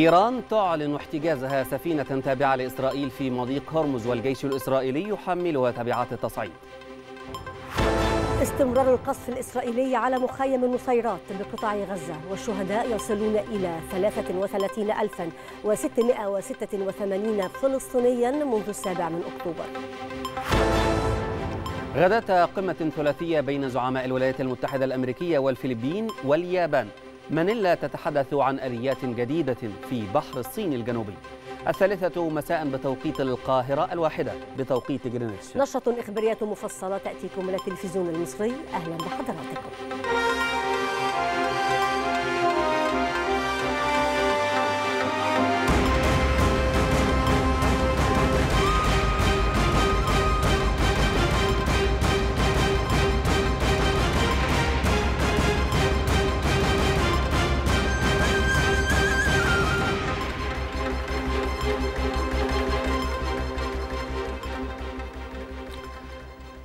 إيران تعلن احتجازها سفينة تابعة لإسرائيل في مضيق هرمز والجيش الإسرائيلي يحملها تبعات التصعيد استمرار القصف الإسرائيلي على مخيم النصيرات بقطاع غزة والشهداء يصلون إلى 33686 فلسطينيا منذ السابع من أكتوبر غدت قمة ثلاثية بين زعماء الولايات المتحدة الأمريكية والفلبين واليابان مانيلا تتحدث عن آليات جديدة في بحر الصين الجنوبي الثالثة مساء بتوقيت القاهرة الواحدة بتوقيت جرينتش نشرة إخبارية مفصلة تأتيكم من التلفزيون المصري أهلا بحضراتكم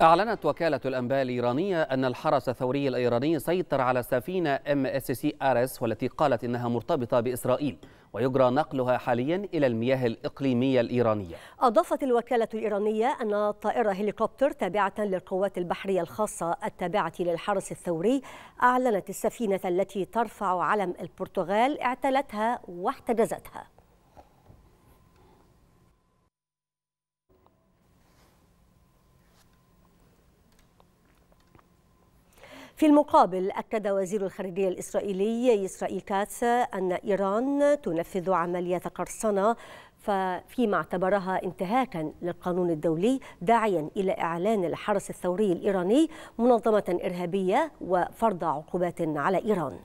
أعلنت وكالة الأنباء الإيرانية أن الحرس الثوري الإيراني سيطر على سفينة ام اس سي ارس والتي قالت إنها مرتبطة بإسرائيل ويجرى نقلها حاليا إلى المياه الإقليمية الإيرانية أضافت الوكالة الإيرانية أن طائرة هليكوبتر تابعة للقوات البحرية الخاصة التابعة للحرس الثوري أعلنت السفينة التي ترفع علم البرتغال اعتلتها واحتجزتها في المقابل أكد وزير الخارجية الإسرائيلي إسرائيل كاتس أن إيران تنفذ عملية قرصنة فيما اعتبرها انتهاكا للقانون الدولي داعيا الى اعلان الحرس الثوري الايراني منظمه ارهابيه وفرض عقوبات على ايران.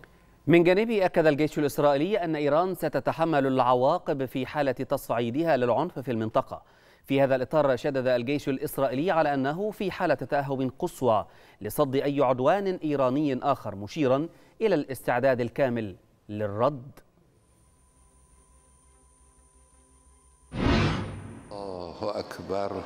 من جانبه اكد الجيش الاسرائيلي ان ايران ستتحمل العواقب في حاله تصعيدها للعنف في المنطقه. في هذا الإطار شدد الجيش الإسرائيلي على أنه في حالة تأهب قصوى لصد أي عدوان إيراني آخر مشيرا إلى الاستعداد الكامل للرد الله أكبر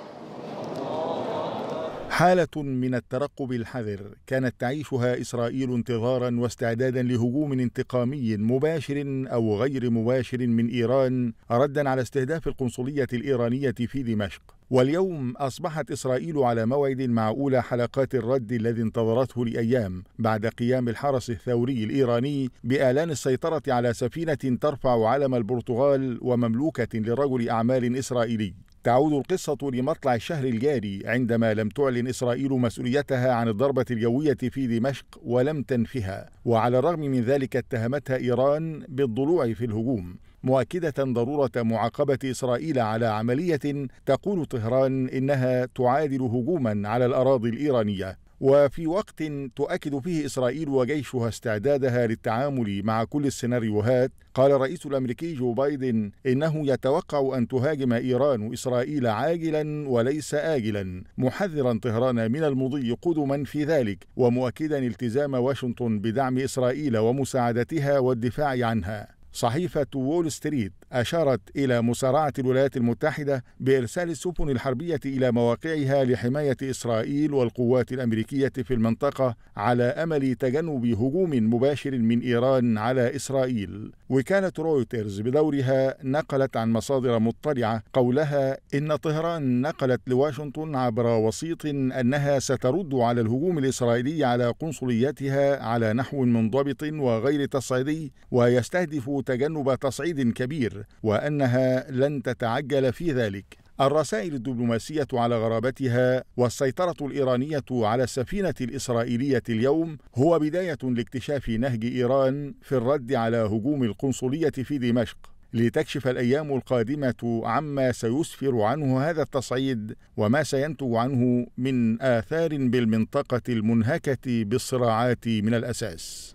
حالة من الترقب الحذر كانت تعيشها إسرائيل انتظارا واستعدادا لهجوم انتقامي مباشر أو غير مباشر من إيران ردا على استهداف القنصلية الإيرانية في دمشق واليوم أصبحت إسرائيل على موعد مع أولى حلقات الرد الذي انتظرته لأيام بعد قيام الحرس الثوري الإيراني بإعلان السيطرة على سفينة ترفع علم البرتغال ومملوكة لرجل أعمال إسرائيلي تعود القصة لمطلع الشهر الجاري عندما لم تعلن إسرائيل مسؤوليتها عن الضربة الجوية في دمشق ولم تنفها وعلى الرغم من ذلك اتهمتها إيران بالضلوع في الهجوم مؤكدة ضرورة معاقبة إسرائيل على عملية تقول طهران إنها تعادل هجوما على الأراضي الإيرانية وفي وقت تؤكد فيه إسرائيل وجيشها استعدادها للتعامل مع كل السيناريوهات قال الرئيس الأمريكي جو بايدن إنه يتوقع أن تهاجم إيران إسرائيل عاجلا وليس آجلا محذرا طهران من المضي قدما في ذلك ومؤكدا التزام واشنطن بدعم إسرائيل ومساعدتها والدفاع عنها صحيفة وول ستريت أشارت إلى مسارعة الولايات المتحدة بإرسال السفن الحربية إلى مواقعها لحماية إسرائيل والقوات الأمريكية في المنطقة على أمل تجنب هجوم مباشر من إيران على إسرائيل. وكالة رويترز بدورها نقلت عن مصادر مطلعة قولها إن طهران نقلت لواشنطن عبر وسيط أنها سترد على الهجوم الإسرائيلي على قنصليتها على نحو منضبط وغير تصعيدي ويستهدف تجنب تصعيد كبير وأنها لن تتعجل في ذلك الرسائل الدبلوماسية على غرابتها والسيطرة الإيرانية على السفينة الإسرائيلية اليوم هو بداية لاكتشاف نهج إيران في الرد على هجوم القنصلية في دمشق لتكشف الأيام القادمة عما سيسفر عنه هذا التصعيد وما سينتج عنه من آثار بالمنطقة المنهكة بالصراعات من الأساس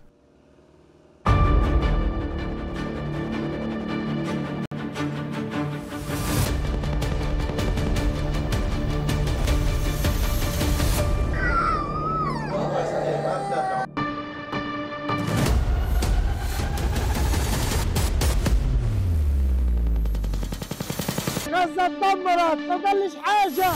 اتدمرت ما ضلش حاجة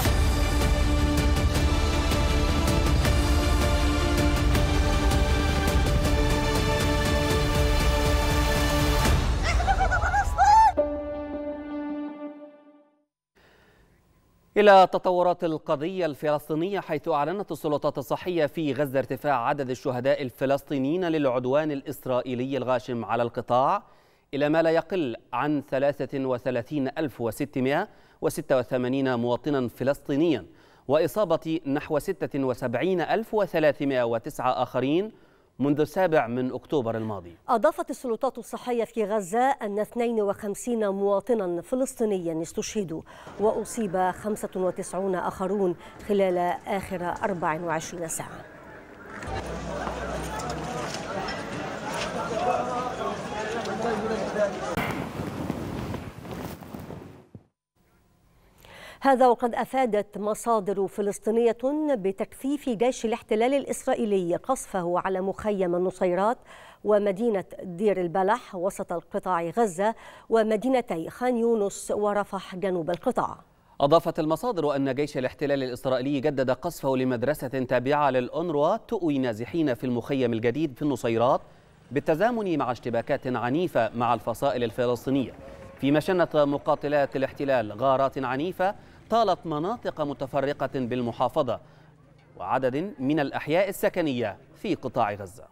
إلى تطورات القضية الفلسطينية حيث أعلنت السلطات الصحية في غزة ارتفاع عدد الشهداء الفلسطينيين للعدوان الإسرائيلي الغاشم على القطاع إلى ما لا يقل عن 33686 مواطنا فلسطينيا وإصابة نحو 76309 آخرين منذ السابع من أكتوبر الماضي أضافت السلطات الصحية في غزة أن 52 مواطنا فلسطينيا استشهدوا وأصيب 95 آخرون خلال آخر 24 ساعة هذا وقد أفادت مصادر فلسطينية بتكثيف جيش الاحتلال الإسرائيلي قصفه على مخيم النصيرات ومدينة دير البلح وسط القطاع غزة ومدينتي خان يونس ورفح جنوب القطاع أضافت المصادر أن جيش الاحتلال الإسرائيلي جدد قصفه لمدرسة تابعة للأنروا تؤوي نازحين في المخيم الجديد في النصيرات بالتزامن مع اشتباكات عنيفة مع الفصائل الفلسطينية فيما شنت مقاتلات الاحتلال غارات عنيفة طالت مناطق متفرقة بالمحافظة وعدد من الأحياء السكنية في قطاع غزة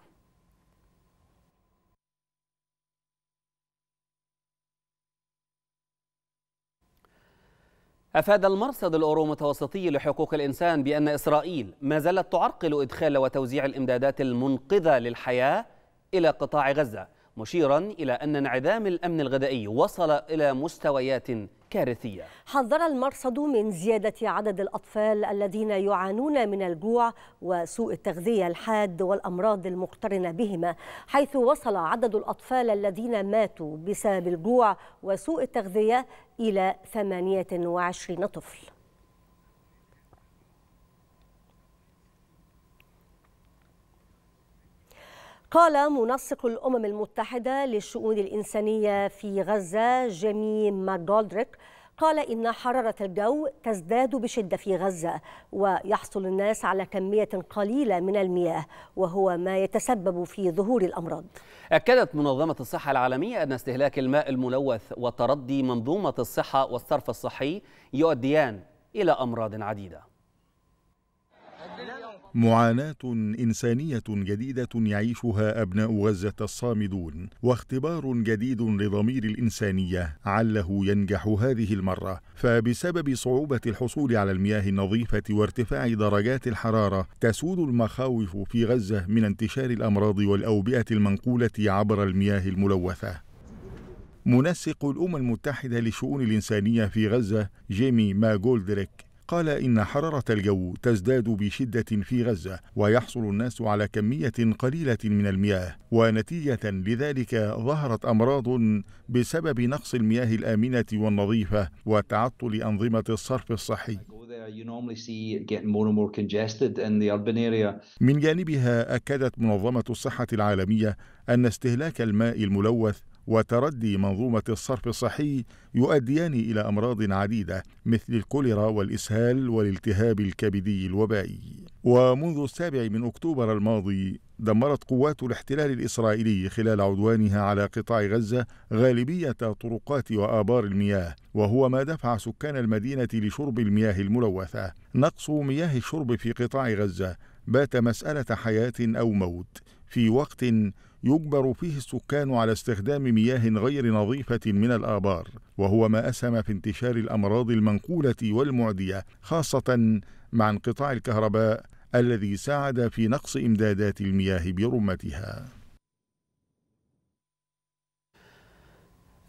أفاد المرصد الأورو متوسطي لحقوق الإنسان بأن إسرائيل ما زالت تعرقل إدخال وتوزيع الإمدادات المنقذة للحياة إلى قطاع غزة مشيرا إلى أن انعدام الأمن الغذائي وصل إلى مستويات كارثية حذر المرصد من زيادة عدد الأطفال الذين يعانون من الجوع وسوء التغذية الحاد والأمراض المقترنة بهما حيث وصل عدد الأطفال الذين ماتوا بسبب الجوع وسوء التغذية إلى 28 طفل قال منسق الأمم المتحدة للشؤون الإنسانية في غزة جيمي ماجولدريك قال إن حرارة الجو تزداد بشدة في غزة ويحصل الناس على كمية قليلة من المياه وهو ما يتسبب في ظهور الأمراض أكدت منظمة الصحة العالمية أن استهلاك الماء الملوث وتردي منظومة الصحة والصرف الصحي يؤديان إلى أمراض عديدة معاناة إنسانية جديدة يعيشها أبناء غزة الصامدون واختبار جديد لضمير الإنسانية عله ينجح هذه المرة فبسبب صعوبة الحصول على المياه النظيفة وارتفاع درجات الحرارة تسود المخاوف في غزة من انتشار الأمراض والأوبئة المنقولة عبر المياه الملوثة منسق الأمم المتحدة لشؤون الإنسانية في غزة جيمي ما جولدريك قال إن حرارة الجو تزداد بشدة في غزة ويحصل الناس على كمية قليلة من المياه ونتيجة لذلك ظهرت أمراض بسبب نقص المياه الآمنة والنظيفة وتعطل أنظمة الصرف الصحي من جانبها أكدت منظمة الصحة العالمية أن استهلاك الماء الملوث وتردي منظومة الصرف الصحي يؤديان إلى أمراض عديدة مثل الكوليرا والإسهال والالتهاب الكبدي الوبائي. ومنذ السابع من أكتوبر الماضي دمرت قوات الاحتلال الإسرائيلي خلال عدوانها على قطاع غزة غالبية طرقات وآبار المياه وهو ما دفع سكان المدينة لشرب المياه الملوثة نقص مياه الشرب في قطاع غزة بات مسألة حياة أو موت في وقت يجبر فيه السكان على استخدام مياه غير نظيفة من الآبار، وهو ما أسهم في انتشار الأمراض المنقولة والمعدية، خاصة مع انقطاع الكهرباء الذي ساعد في نقص إمدادات المياه برمتها.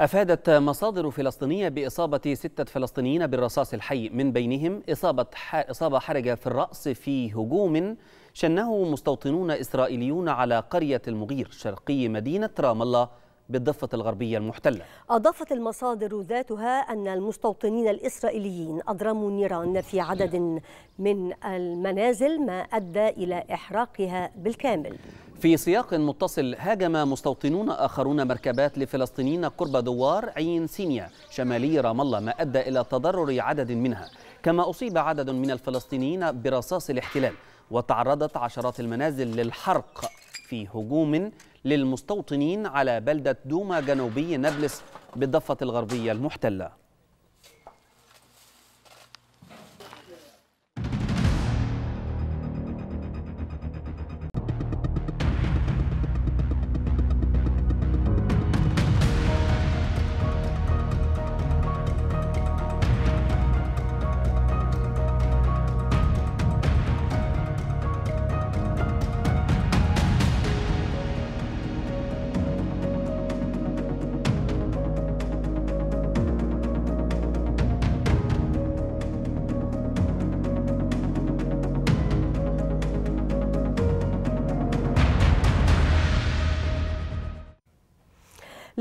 أفادت مصادر فلسطينية بإصابة ستة فلسطينيين بالرصاص الحي من بينهم إصابة إصابة حرجة في الرأس في هجوم شنه مستوطنون إسرائيليون على قرية المغير شرقي مدينة رام الله بالضفة الغربية المحتلة أضافت المصادر ذاتها أن المستوطنين الإسرائيليين أضرموا النيران في عدد من المنازل ما أدى إلى إحراقها بالكامل في سياق متصل هاجم مستوطنون آخرون مركبات لفلسطينيين قرب دوار عين سينيا شمالي رام الله ما أدى إلى تضرر عدد منها كما أصيب عدد من الفلسطينيين برصاص الاحتلال وتعرضت عشرات المنازل للحرق في هجوم للمستوطنين على بلدة دوما جنوبي نابلس بالضفة الغربية المحتلة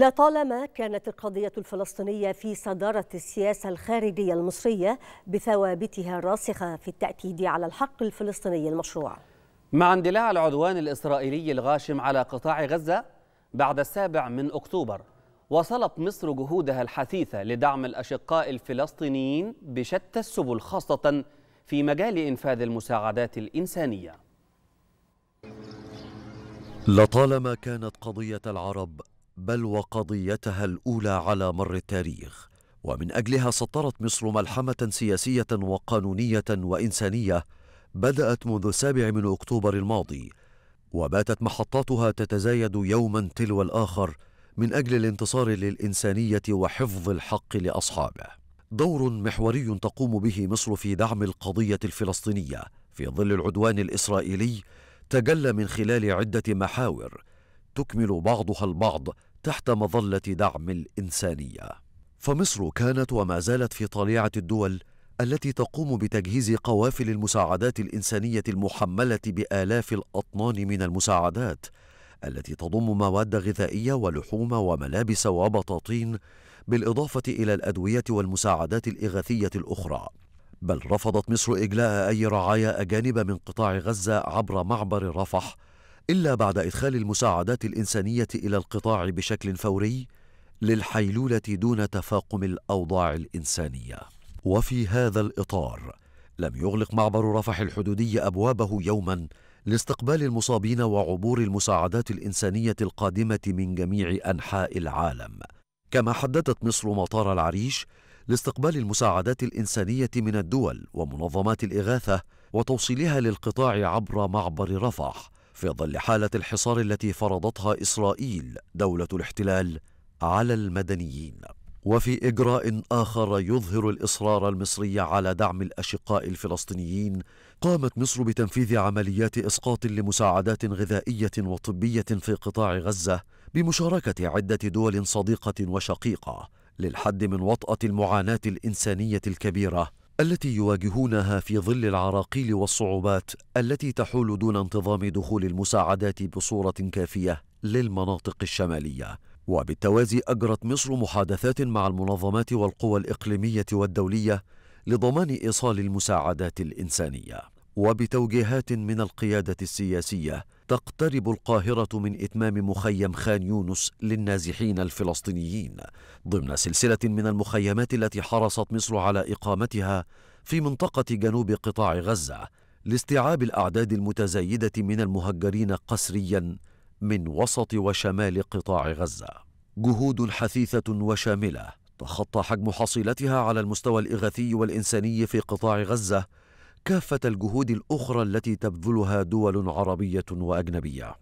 لطالما كانت القضية الفلسطينية في صدارة السياسة الخارجية المصرية بثوابتها الراسخة في التأكيد على الحق الفلسطيني المشروع مع اندلاع العدوان الإسرائيلي الغاشم على قطاع غزة بعد السابع من أكتوبر وصلت مصر جهودها الحثيثة لدعم الأشقاء الفلسطينيين بشتى السبل خاصة في مجال إنفاذ المساعدات الإنسانية لطالما كانت قضية العرب بل وقضيتها الأولى على مر التاريخ ومن أجلها سطرت مصر ملحمة سياسية وقانونية وإنسانية بدأت منذ السابع من أكتوبر الماضي وباتت محطاتها تتزايد يوما تلو الآخر من أجل الانتصار للإنسانية وحفظ الحق لأصحابه دور محوري تقوم به مصر في دعم القضية الفلسطينية في ظل العدوان الإسرائيلي تجلى من خلال عدة محاور تكمل بعضها البعض تحت مظله دعم الانسانيه فمصر كانت وما زالت في طليعه الدول التي تقوم بتجهيز قوافل المساعدات الانسانيه المحمله بالاف الاطنان من المساعدات التي تضم مواد غذائيه ولحوم وملابس وبطاطين بالاضافه الى الادويه والمساعدات الاغاثيه الاخرى بل رفضت مصر اجلاء اي رعايا اجانب من قطاع غزه عبر معبر رفح إلا بعد إدخال المساعدات الإنسانية إلى القطاع بشكل فوري للحيلولة دون تفاقم الأوضاع الإنسانية. وفي هذا الإطار لم يغلق معبر رفح الحدودي أبوابه يوما لاستقبال المصابين وعبور المساعدات الإنسانية القادمة من جميع أنحاء العالم. كما حددت مصر مطار العريش لاستقبال المساعدات الإنسانية من الدول ومنظمات الإغاثة وتوصيلها للقطاع عبر معبر رفح في ظل حالة الحصار التي فرضتها إسرائيل دولة الاحتلال على المدنيين وفي إجراء آخر يظهر الإصرار المصري على دعم الأشقاء الفلسطينيين قامت مصر بتنفيذ عمليات إسقاط لمساعدات غذائية وطبية في قطاع غزة بمشاركة عدة دول صديقة وشقيقة للحد من وطأة المعاناة الإنسانية الكبيرة التي يواجهونها في ظل العراقيل والصعوبات التي تحول دون انتظام دخول المساعدات بصوره كافيه للمناطق الشماليه وبالتوازي اجرت مصر محادثات مع المنظمات والقوى الاقليميه والدوليه لضمان ايصال المساعدات الانسانيه وبتوجيهات من القياده السياسيه تقترب القاهرة من إتمام مخيم خان يونس للنازحين الفلسطينيين ضمن سلسلة من المخيمات التي حرصت مصر على إقامتها في منطقة جنوب قطاع غزة لاستيعاب الأعداد المتزايدة من المهجرين قسريا من وسط وشمال قطاع غزة جهود حثيثة وشاملة تخطى حجم حصيلتها على المستوى الإغاثي والإنساني في قطاع غزة كافه الجهود الاخرى التي تبذلها دول عربيه واجنبيه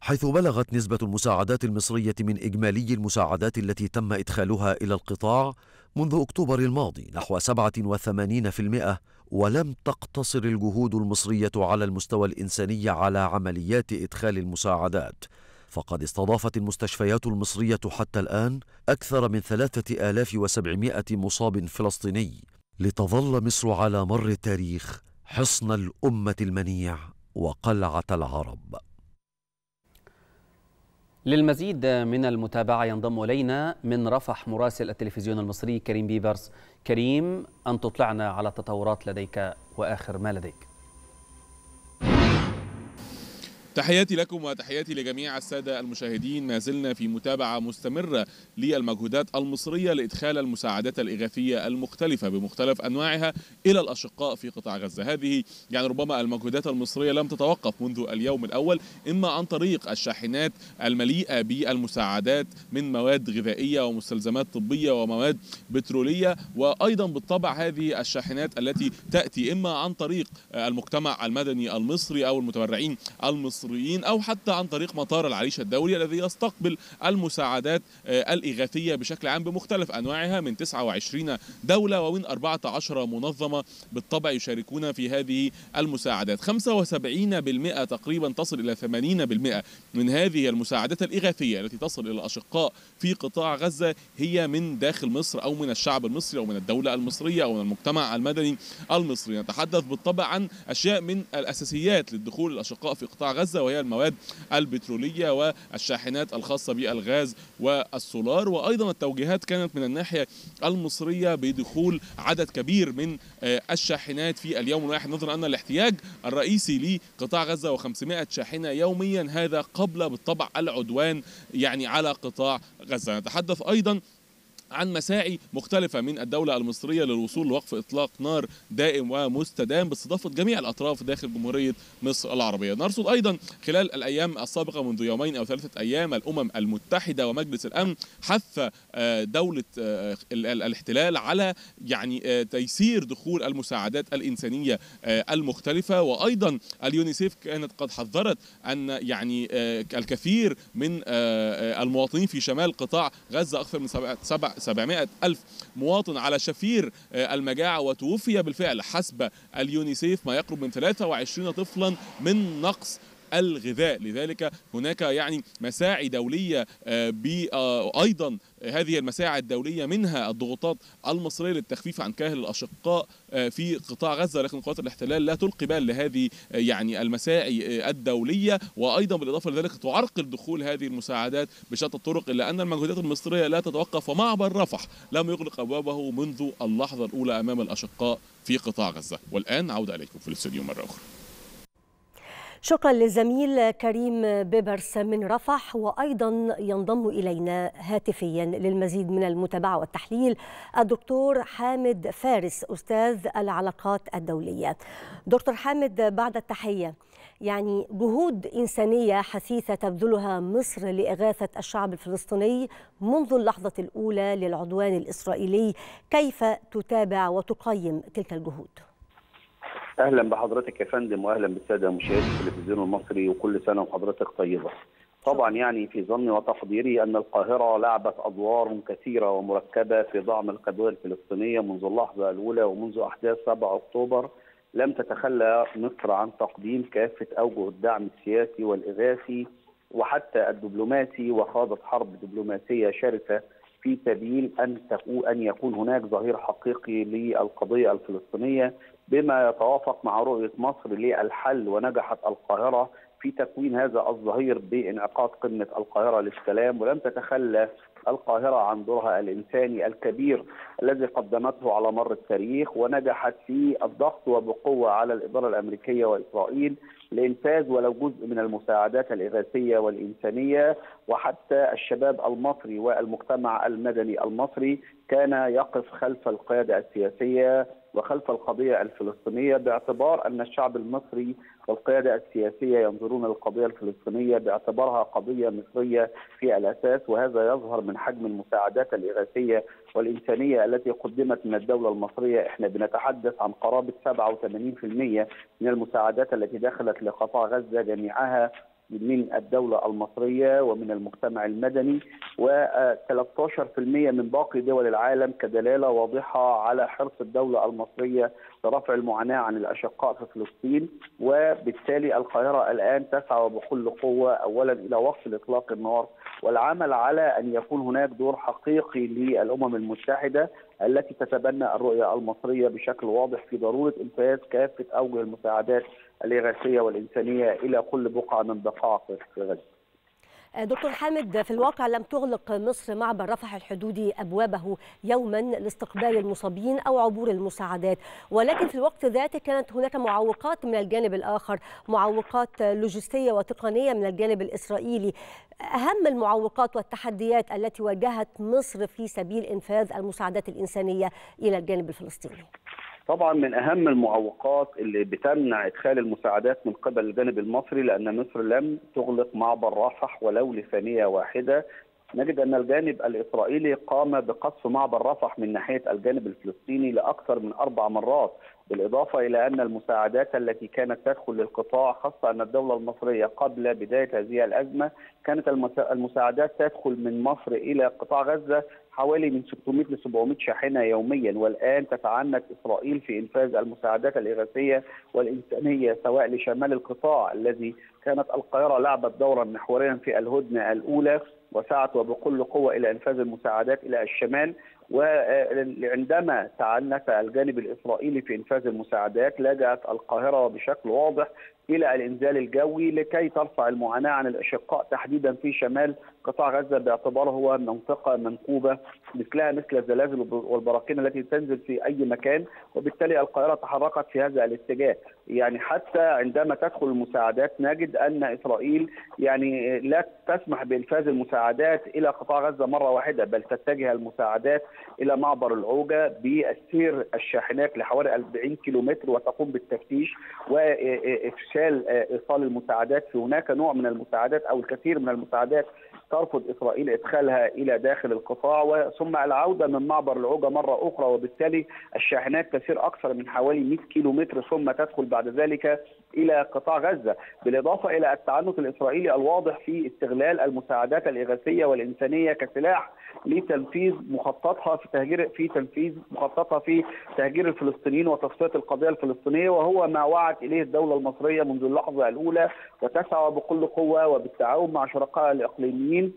حيث بلغت نسبة المساعدات المصرية من إجمالي المساعدات التي تم إدخالها إلى القطاع منذ أكتوبر الماضي نحو 87% ولم تقتصر الجهود المصرية على المستوى الإنساني على عمليات إدخال المساعدات فقد استضافت المستشفيات المصرية حتى الآن أكثر من 3700 مصاب فلسطيني لتظل مصر على مر التاريخ حصن الأمة المنيع وقلعة العرب للمزيد من المتابعة ينضم إلينا من رفح مراسل التلفزيون المصري كريم بيبرس كريم أن تطلعنا على تطورات لديك وآخر ما لديك تحياتي لكم وتحياتي لجميع السادة المشاهدين ما زلنا في متابعة مستمرة للمجهودات المصرية لإدخال المساعدات الإغاثية المختلفة بمختلف أنواعها إلى الأشقاء في قطاع غزة هذه يعني ربما المجهودات المصرية لم تتوقف منذ اليوم الأول إما عن طريق الشاحنات المليئة بالمساعدات من مواد غذائية ومستلزمات طبية ومواد بترولية وأيضا بالطبع هذه الشاحنات التي تأتي إما عن طريق المجتمع المدني المصري أو المتبرعين المصريين المصريين أو حتى عن طريق مطار العريش الدولي الذي يستقبل المساعدات آه، الإغاثية بشكل عام بمختلف أنواعها من 29 دولة ومن 14 منظمة بالطبع يشاركون في هذه المساعدات 75% تقريبا تصل إلى 80% من هذه المساعدات الإغاثية التي تصل إلى الأشقاء في قطاع غزة هي من داخل مصر أو من الشعب المصري أو من الدولة المصرية أو من المجتمع المدني المصري نتحدث بالطبع عن أشياء من الأساسيات للدخول الأشقاء في قطاع غزة وهي المواد البترولية والشاحنات الخاصة بالغاز والسولار وأيضا التوجيهات كانت من الناحية المصرية بدخول عدد كبير من آه، الشاحنات في اليوم الواحد نظرا أن الاحتياج الرئيسي لقطاع غزة و500 شاحنة يوميا هذا قبل بالطبع العدوان يعني على قطاع غزة نتحدث أيضا عن مساعي مختلفة من الدولة المصرية للوصول لوقف إطلاق نار دائم ومستدام باستضافة جميع الأطراف داخل جمهورية مصر العربية نرصد أيضا خلال الأيام السابقة منذ يومين أو ثلاثة أيام الأمم المتحدة ومجلس الأمن حث آه، دولة آه، الاحتلال على يعني آه، تيسير دخول المساعدات الإنسانية المختلفة وأيضا اليونيسيف كانت قد حذرت أن يعني الكثير من المواطنين في شمال قطاع غزة أكثر من سبع 700 ألف مواطن على شفير آه، المجاعة وتوفي بالفعل حسب اليونيسيف ما يقرب من 23 طفلا من نقص الغذاء لذلك هناك يعني مساعي دولية آه، آه، أيضا هذه المساعي الدولية منها الضغوطات المصرية للتخفيف عن كاهل الأشقاء آه، في قطاع غزة لكن قوات الاحتلال لا تلقي بال لهذه يعني المساعي الدولية وأيضا بالإضافة لذلك تعرقل دخول هذه المساعدات بشتى الطرق إلا أن المجهودات المصرية لا تتوقف ومعبر رفح لم يغلق أبوابه منذ اللحظة الأولى أمام الأشقاء في قطاع غزة والآن عودة إليكم في الاستوديو مرة أخرى شكرا للزميل كريم بيبرس من رفح وايضا ينضم الينا هاتفيا للمزيد من المتابعه والتحليل الدكتور حامد فارس استاذ العلاقات الدوليه. دكتور حامد بعد التحيه يعني جهود انسانيه حثيثه تبذلها مصر لاغاثه الشعب الفلسطيني منذ اللحظه الاولى للعدوان الاسرائيلي، كيف تتابع وتقيم تلك الجهود؟ اهلا بحضرتك يا فندم واهلا بالساده مشاهدي التلفزيون المصري وكل سنه وحضرتك طيبه. طبعا يعني في ظني وتقديري ان القاهره لعبت ادوار كثيره ومركبه في دعم القضيه الفلسطينيه منذ اللحظه الاولى ومنذ احداث 7 اكتوبر لم تتخلى مصر عن تقديم كافه اوجه الدعم السياسي والاغاثي وحتى الدبلوماسي وخاضت حرب دبلوماسيه شرسه في سبيل ان ان يكون هناك ظهير حقيقي للقضيه الفلسطينيه بما يتوافق مع رؤيه مصر للحل ونجحت القاهره في تكوين هذا الظهير بانعقاد قمه القاهره للسلام ولم تتخلى القاهره عن دورها الانساني الكبير الذي قدمته على مر التاريخ ونجحت في الضغط وبقوه على الاداره الامريكيه واسرائيل لإنفاذ ولو جزء من المساعدات الإغاثية والإنسانية وحتى الشباب المصري والمجتمع المدني المصري كان يقف خلف القيادة السياسية وخلف القضية الفلسطينية باعتبار أن الشعب المصري والقيادة السياسية ينظرون للقضية الفلسطينية باعتبارها قضية مصرية في الأساس وهذا يظهر من حجم المساعدات الإغاثية والإنسانية التي قدمت من الدولة المصرية احنا بنتحدث عن قرابة 87% من المساعدات التي دخلت لقطاع غزة جميعها من الدولة المصرية ومن المجتمع المدني و13% من باقي دول العالم كدلالة واضحة على حرص الدولة المصرية لرفع المعاناة عن الأشقاء في فلسطين وبالتالي القاهرة الآن تسعى بكل قوة أولا إلى وقف إطلاق النار والعمل على أن يكون هناك دور حقيقي للأمم المتحدة التي تتبنى الرؤية المصرية بشكل واضح في ضرورة انفاذ كافة أوجه المساعدات الإغاثية والإنسانية إلى كل بقعة من بقاع غزة دكتور حامد في الواقع لم تغلق مصر معبر رفح الحدودي أبوابه يوما لاستقبال المصابين أو عبور المساعدات ولكن في الوقت ذاته كانت هناك معوقات من الجانب الآخر معوقات لوجستية وتقنية من الجانب الإسرائيلي أهم المعوقات والتحديات التي واجهت مصر في سبيل إنفاذ المساعدات الإنسانية إلى الجانب الفلسطيني طبعا من اهم المعوقات اللي بتمنع ادخال المساعدات من قبل الجانب المصري لان مصر لم تغلق معبر رفح ولو لثانيه واحده نجد ان الجانب الاسرائيلي قام بقصف معبر رفح من ناحيه الجانب الفلسطيني لاكثر من اربع مرات بالاضافه الى ان المساعدات التي كانت تدخل للقطاع خاصه ان الدوله المصريه قبل بدايه هذه الازمه كانت المساعدات تدخل من مصر الى قطاع غزه حوالي من 600 ل 700 شاحنه يوميا والان تتعنت اسرائيل في انفاذ المساعدات الاغاثيه والانسانيه سواء لشمال القطاع الذي كانت القاهره لعبت دورا محوريا في الهدنه الاولى وسعت وبكل قوه الى انفاذ المساعدات الى الشمال وعندما تعنت الجانب الاسرائيلي في انفاذ المساعدات لجات القاهره بشكل واضح الى الانزال الجوي لكي ترفع المعاناه عن الاشقاء تحديدا في شمال قطاع غزه باعتباره هو منطقه منكوبه مثلها مثل الزلازل والبراكين التي تنزل في اي مكان وبالتالي القاهره تحركت في هذا الاتجاه يعني حتى عندما تدخل المساعدات نجد ان اسرائيل يعني لا تسمح بانفاذ المساعدات الى قطاع غزه مره واحده بل تتجه المساعدات الى معبر العوجه بالسير الشاحنات لحوالي 40 كيلومتر وتقوم بالتفتيش وافشال ايصال المساعدات في هناك نوع من المساعدات او الكثير من المساعدات ترفض إسرائيل إدخالها إلى داخل القطاع ثم العودة من معبر العوجة مرة أخرى وبالتالي الشاحنات تسير أكثر من حوالي 100 كيلو متر ثم تدخل بعد ذلك الى قطاع غزه، بالاضافه الى التعنت الاسرائيلي الواضح في استغلال المساعدات الاغاثيه والانسانيه كسلاح لتنفيذ مخططها في تهجير في تنفيذ مخططها في تهجير الفلسطينيين وتصفيه القضيه الفلسطينيه وهو ما وعد اليه الدوله المصريه منذ اللحظه الاولى وتسعى بكل قوه وبالتعاون مع شركائها الاقليميين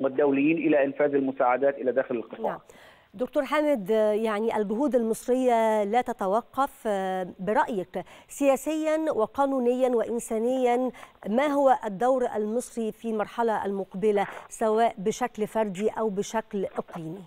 والدوليين الى انفاذ المساعدات الى داخل القطاع. نعم. دكتور حامد يعني الجهود المصرية لا تتوقف آه، برأيك سياسيا وقانونيا وإنسانيا ما هو الدور المصري في المرحلة المقبلة سواء بشكل فردي أو بشكل إقليمي؟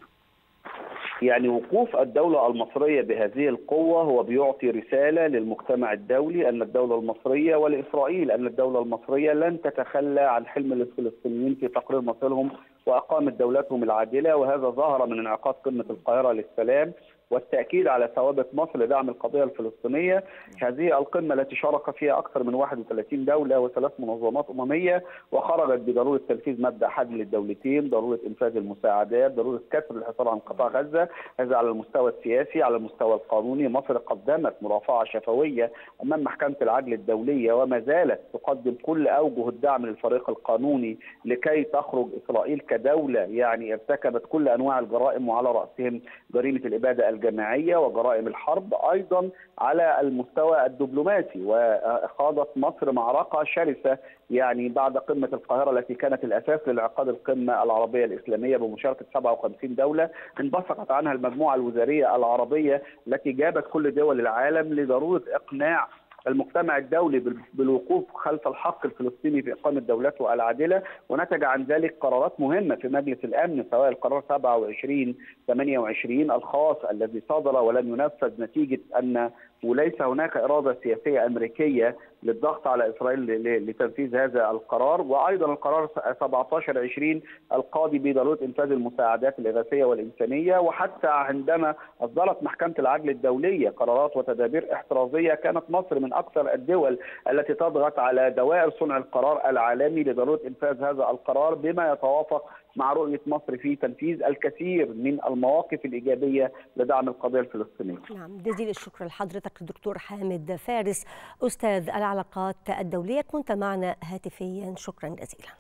يعني وقوف الدولة المصرية بهذه القوة هو بيعطي رسالة للمجتمع الدولي أن الدولة المصرية ولإسرائيل أن الدولة المصرية لن تتخلى عن حلم الفلسطينيين في تقرير مصيرهم وإقامة دولتهم العادلة وهذا ظهر من انعقاد قمة القاهرة للسلام والتأكيد على ثوابت مصر لدعم القضية الفلسطينية هذه القمة التي شارك فيها أكثر من 31 دولة وثلاث منظمات أممية وخرجت بضرورة تنفيذ مبدأ حجم الدولتين ضرورة إنفاذ المساعدات ضرورة كسر الحصار عن قطاع غزة هذا على المستوى السياسي على المستوى القانوني مصر قدمت مرافعة شفوية أمام محكمة العدل الدولية وما زالت تقدم كل أوجه الدعم للفريق القانوني لكي تخرج إسرائيل كدولة يعني ارتكبت كل أنواع الجرائم وعلى رأسهم جريمة الإبادة الجماعية وجرائم الحرب أيضا على المستوى الدبلوماسي وخاضت مصر معركة شرسة يعني بعد قمة القاهرة التي كانت الأساس لانعقاد القمة العربية الإسلامية بمشاركة 57 دولة انبثقت عنها المجموعة الوزارية العربية التي جابت كل دول العالم لضرورة إقناع المجتمع الدولي بالوقوف خلف الحق الفلسطيني في اقامه دولته العادله ونتج عن ذلك قرارات مهمه في مجلس الامن سواء القرار 27 28 الخاص الذي صدر ولم ينفذ نتيجه ان وليس هناك اراده سياسيه امريكيه للضغط على اسرائيل لتنفيذ هذا القرار وايضا القرار 17 20 القاضي بضروره انفاذ المساعدات الاغاثيه والانسانيه وحتى عندما اصدرت محكمه العدل الدوليه قرارات وتدابير احترازيه كانت مصر من اكثر الدول التي تضغط على دوائر صنع القرار العالمي لضروره انفاذ هذا القرار بما يتوافق مع رؤيه مصر في تنفيذ الكثير من المواقف الايجابيه لدعم القضيه الفلسطينيه. نعم جزيل الشكر لحضرتك الدكتور حامد فارس استاذ العلاقات الدوليه كنت معنا هاتفيا شكرا جزيلا.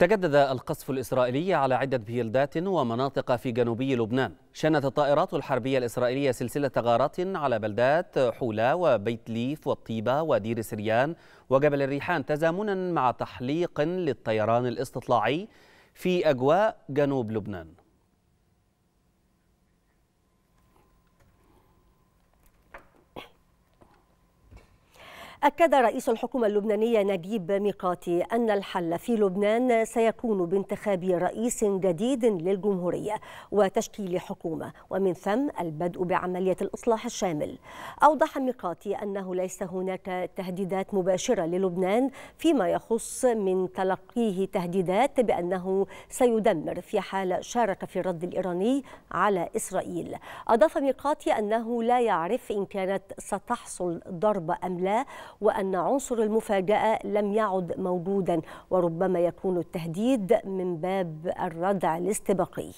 تجدد القصف الإسرائيلي على عدة بلدات ومناطق في جنوبي لبنان شنت الطائرات الحربية الإسرائيلية سلسلة غارات على بلدات حولا وبيت ليف والطيبة ودير سريان وجبل الريحان تزامنا مع تحليق للطيران الاستطلاعي في أجواء جنوب لبنان أكد رئيس الحكومة اللبنانية نجيب ميقاتي أن الحل في لبنان سيكون بانتخاب رئيس جديد للجمهورية وتشكيل حكومة ومن ثم البدء بعملية الإصلاح الشامل أوضح ميقاتي أنه ليس هناك تهديدات مباشرة للبنان فيما يخص من تلقيه تهديدات بأنه سيدمر في حال شارك في الرد الإيراني على إسرائيل أضاف ميقاتي أنه لا يعرف إن كانت ستحصل ضربة أم لا وأن عنصر المفاجأة لم يعد موجودا وربما يكون التهديد من باب الردع الاستباقي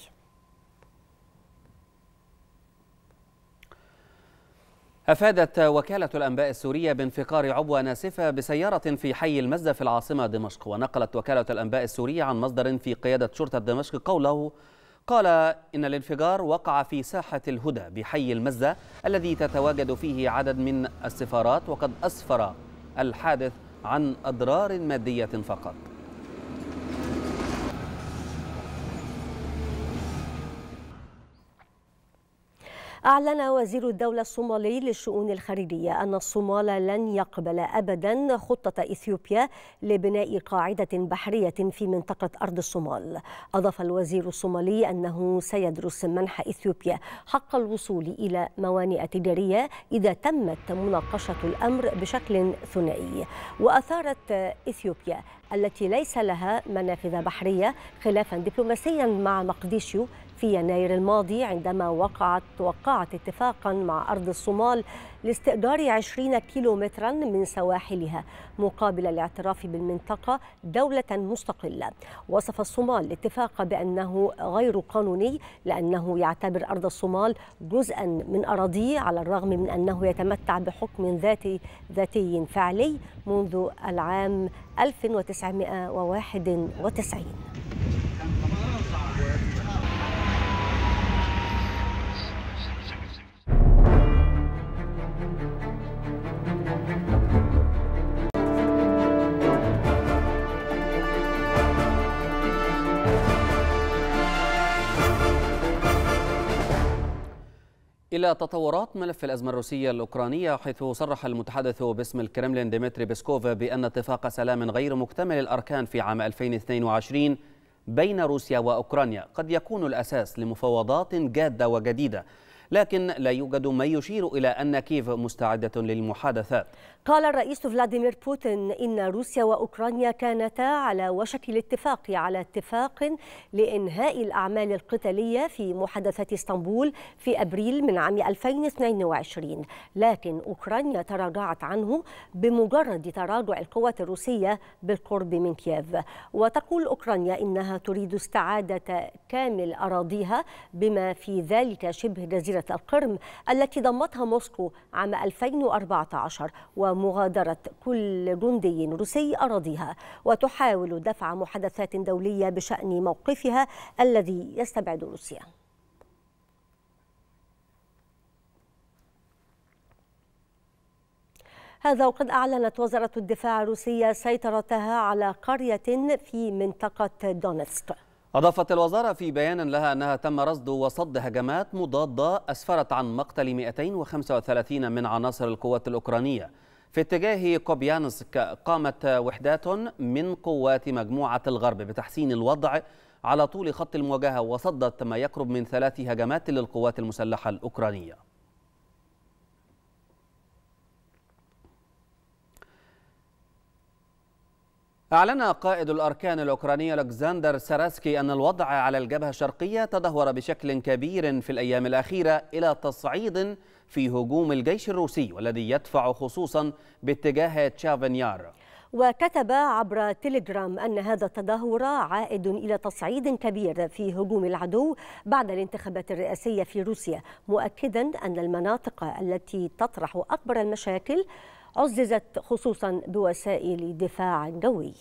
أفادت وكالة الأنباء السورية بانفقار عبوة ناسفة بسيارة في حي المزة في العاصمة دمشق ونقلت وكالة الأنباء السورية عن مصدر في قيادة شرطة دمشق قوله قال إن الانفجار وقع في ساحة الهدى بحي المزة الذي تتواجد فيه عدد من السفارات وقد أسفر الحادث عن أضرار مادية فقط أعلن وزير الدولة الصومالي للشؤون الخارجية أن الصومال لن يقبل أبدا خطة إثيوبيا لبناء قاعدة بحرية في منطقة أرض الصومال أضاف الوزير الصومالي أنه سيدرس منح إثيوبيا حق الوصول إلى موانئ تجارية إذا تمت مناقشة الأمر بشكل ثنائي وأثارت إثيوبيا التي ليس لها منافذ بحرية خلافا دبلوماسيا مع مقديشيو في يناير الماضي عندما وقعت توقعت اتفاقا مع أرض الصومال لاستئجار 20 كيلومترا من سواحلها مقابل الاعتراف بالمنطقة دولة مستقلة وصف الصومال الاتفاق بأنه غير قانوني لأنه يعتبر أرض الصومال جزءا من أراضيه على الرغم من أنه يتمتع بحكم ذاتي ذاتي فعلي منذ العام 1991 إلى تطورات ملف الأزمة الروسية الأوكرانية حيث صرح المتحدث باسم الكرملين ديمتري بيسكوف بأن اتفاق سلام غير مكتمل الأركان في عام 2022 بين روسيا وأوكرانيا قد يكون الأساس لمفاوضات جادة وجديدة لكن لا يوجد ما يشير إلى أن كييف مستعدة للمحادثات قال الرئيس فلاديمير بوتين إن روسيا وأوكرانيا كانتا على وشك الاتفاق على اتفاق لإنهاء الأعمال القتالية في محادثة اسطنبول في أبريل من عام 2022 لكن أوكرانيا تراجعت عنه بمجرد تراجع القوات الروسية بالقرب من كييف وتقول أوكرانيا إنها تريد استعادة كامل أراضيها بما في ذلك شبه جزيرة القرم التي ضمتها موسكو عام 2014 و مغادرة كل جندي روسي أراضيها وتحاول دفع محادثات دولية بشأن موقفها الذي يستبعد روسيا هذا وقد أعلنت وزارة الدفاع الروسية سيطرتها على قرية في منطقة دونتسك أضافت الوزارة في بيان لها أنها تم رصد وصد هجمات مضادة أسفرت عن مقتل 235 من عناصر القوات الأوكرانية في اتجاه كوبيانسك قامت وحدات من قوات مجموعة الغرب بتحسين الوضع على طول خط المواجهة وصدت ما يقرب من ثلاث هجمات للقوات المسلحة الأوكرانية أعلن قائد الأركان الأوكراني ألكسندر ساراسكي أن الوضع على الجبهة الشرقية تدهور بشكل كبير في الأيام الأخيرة إلى تصعيد في هجوم الجيش الروسي والذي يدفع خصوصا باتجاه تشافنيار وكتب عبر تيليجرام أن هذا التدهور عائد إلى تصعيد كبير في هجوم العدو بعد الانتخابات الرئاسية في روسيا مؤكدا أن المناطق التي تطرح أكبر المشاكل عززت خصوصا بوسائل دفاع جوي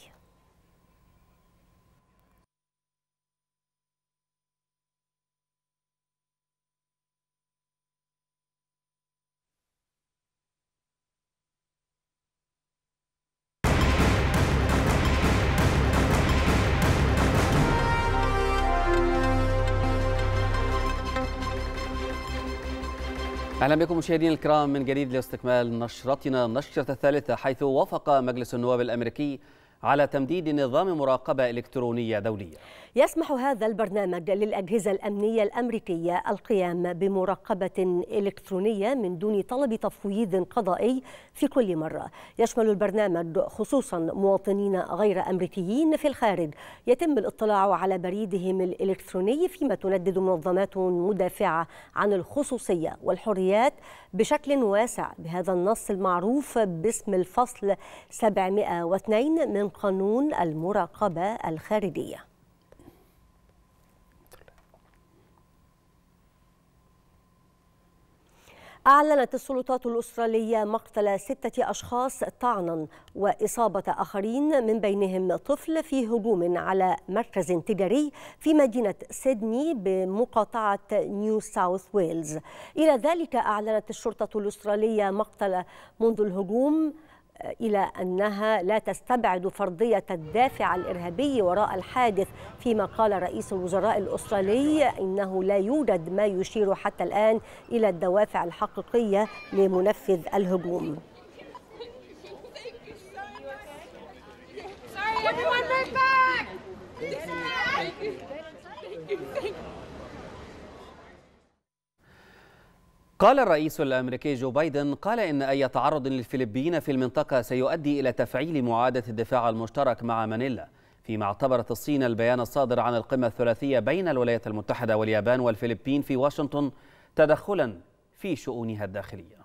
اهلا بكم مشاهدينا الكرام من جديد لاستكمال نشرتنا النشره الثالثه حيث وافق مجلس النواب الامريكي على تمديد نظام مراقبه الكترونيه دوليه يسمح هذا البرنامج للأجهزة الأمنية الأمريكية القيام بمراقبة إلكترونية من دون طلب تفويض قضائي في كل مرة يشمل البرنامج خصوصا مواطنين غير أمريكيين في الخارج يتم الاطلاع على بريدهم الإلكتروني فيما تندد منظمات مدافعة عن الخصوصية والحريات بشكل واسع بهذا النص المعروف باسم الفصل 702 من قانون المراقبة الخارجية أعلنت السلطات الأسترالية مقتل ستة أشخاص طعنا وإصابة آخرين من بينهم طفل في هجوم على مركز تجاري في مدينة سيدني بمقاطعة نيو ساوث ويلز إلى ذلك أعلنت الشرطة الأسترالية مقتل منذ الهجوم إلى أنها لا تستبعد فرضية الدافع الإرهابي وراء الحادث فيما قال رئيس الوزراء الأسترالي إنه لا يوجد ما يشير حتى الآن إلى الدوافع الحقيقية لمنفذ الهجوم قال الرئيس الامريكي جو بايدن قال ان اي تعرض للفلبين في المنطقه سيؤدي الى تفعيل معاده الدفاع المشترك مع مانيلا فيما اعتبرت الصين البيان الصادر عن القمه الثلاثيه بين الولايات المتحده واليابان والفلبين في واشنطن تدخلا في شؤونها الداخليه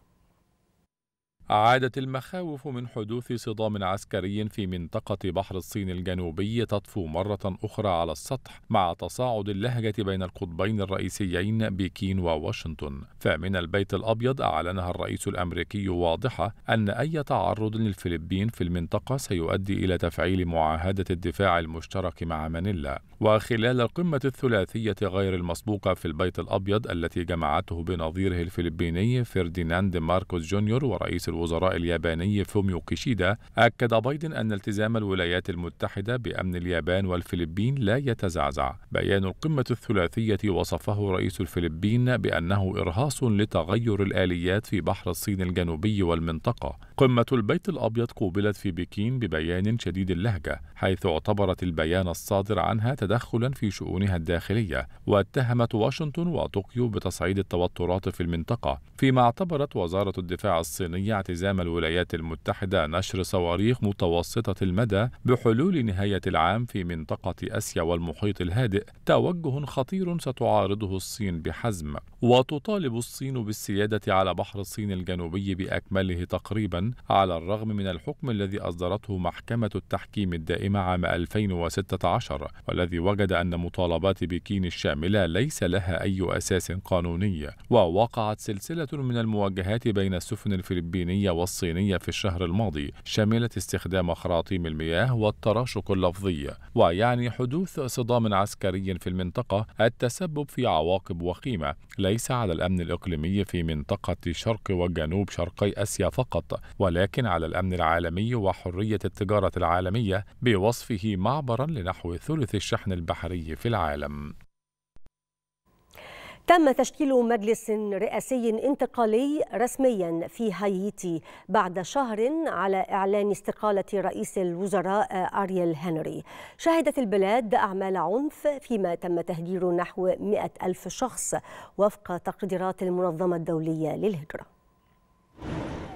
عادت المخاوف من حدوث صدام عسكري في منطقة بحر الصين الجنوبي تطفو مرة أخرى على السطح مع تصاعد اللهجة بين القطبين الرئيسيين بكين وواشنطن، فمن البيت الأبيض أعلنها الرئيس الأمريكي واضحة أن أي تعرض للفلبين في المنطقة سيؤدي إلى تفعيل معاهدة الدفاع المشترك مع مانيلا، وخلال القمة الثلاثية غير المسبوقة في البيت الأبيض التي جمعته بنظيره الفلبيني فرديناند ماركوس جونيور ورئيس الوزراء الياباني فوميو كيشيدا أكد بايدن أن التزام الولايات المتحدة بأمن اليابان والفلبين لا يتزعزع بيان القمة الثلاثية وصفه رئيس الفلبين بأنه إرهاص لتغير الآليات في بحر الصين الجنوبي والمنطقة قمة البيت الأبيض قوبلت في بكين ببيان شديد اللهجة حيث اعتبرت البيان الصادر عنها تدخلا في شؤونها الداخلية واتهمت واشنطن وطوكيو بتصعيد التوترات في المنطقة فيما اعتبرت وزارة الدفاع الصينية التزام الولايات المتحدة نشر صواريخ متوسطة المدى بحلول نهاية العام في منطقة آسيا والمحيط الهادئ توجه خطير ستعارضه الصين بحزم وتطالب الصين بالسيادة على بحر الصين الجنوبي بأكمله تقريبا على الرغم من الحكم الذي أصدرته محكمة التحكيم الدائمة عام 2016 والذي وجد أن مطالبات بكين الشاملة ليس لها أي أساس قانوني ووقعت سلسلة من المواجهات بين السفن الفلبينية والصينية في الشهر الماضي شملت استخدام خراطيم المياه والتراشق اللفظي ويعني حدوث صدام عسكري في المنطقة التسبب في عواقب وخيمة ليس على الأمن الإقليمي في منطقة شرق وجنوب شرقي آسيا فقط ولكن على الأمن العالمي وحرية التجارة العالمية بوصفه معبرا لنحو ثلث الشحن البحري في العالم تم تشكيل مجلس رئاسي انتقالي رسميا في هايتي بعد شهر على إعلان استقالة رئيس الوزراء آه، أريل هنري شهدت البلاد أعمال عنف فيما تم تهجير نحو 100 ألف شخص وفق تقديرات المنظمة الدولية للهجرة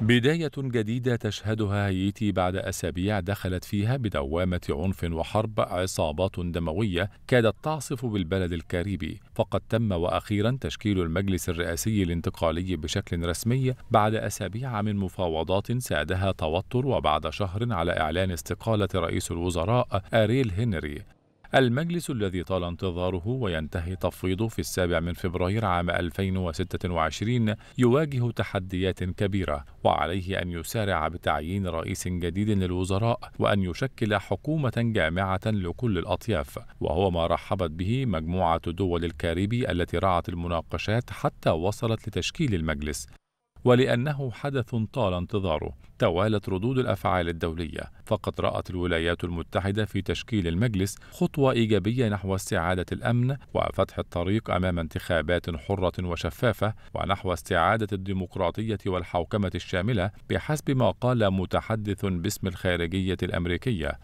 بداية جديدة تشهدها هايتي بعد أسابيع دخلت فيها بدوامة عنف وحرب عصابات دموية كادت تعصف بالبلد الكاريبي، فقد تم وأخيرا تشكيل المجلس الرئاسي الانتقالي بشكل رسمي بعد أسابيع من مفاوضات سادها توتر وبعد شهر على إعلان استقالة رئيس الوزراء أريل هنري، المجلس الذي طال انتظاره وينتهي تفويضه في السابع من فبراير عام 2026 يواجه تحديات كبيرة وعليه أن يسارع بتعيين رئيس جديد للوزراء وأن يشكل حكومة جامعة لكل الأطياف وهو ما رحبت به مجموعة دول الكاريبي التي رعت المناقشات حتى وصلت لتشكيل المجلس ولأنه حدث طال انتظاره توالت ردود الافعال الدوليه فقد رات الولايات المتحده في تشكيل المجلس خطوه ايجابيه نحو استعاده الامن وفتح الطريق امام انتخابات حره وشفافه ونحو استعاده الديمقراطيه والحوكمه الشامله بحسب ما قال متحدث باسم الخارجيه الامريكيه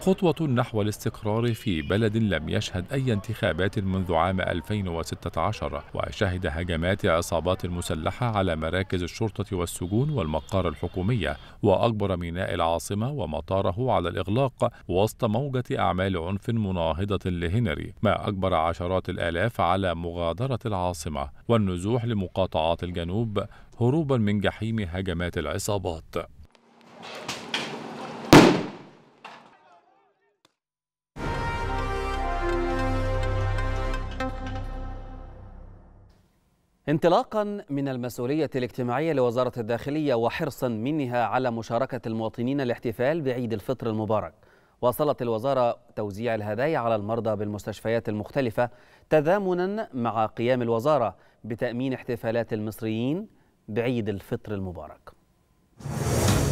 خطوة نحو الاستقرار في بلد لم يشهد أي انتخابات منذ عام 2016 وشهد هجمات عصابات مسلحة على مراكز الشرطة والسجون والمقار الحكومية وأكبر ميناء العاصمة ومطاره على الإغلاق وسط موجة أعمال عنف مناهضة لهنري ما أجبر عشرات الآلاف على مغادرة العاصمة والنزوح لمقاطعات الجنوب هروبا من جحيم هجمات العصابات انطلاقا من المسؤولية الاجتماعية لوزارة الداخلية وحرصا منها على مشاركة المواطنين الاحتفال بعيد الفطر المبارك واصلت الوزارة توزيع الهدايا على المرضى بالمستشفيات المختلفة تزامنا مع قيام الوزارة بتأمين احتفالات المصريين بعيد الفطر المبارك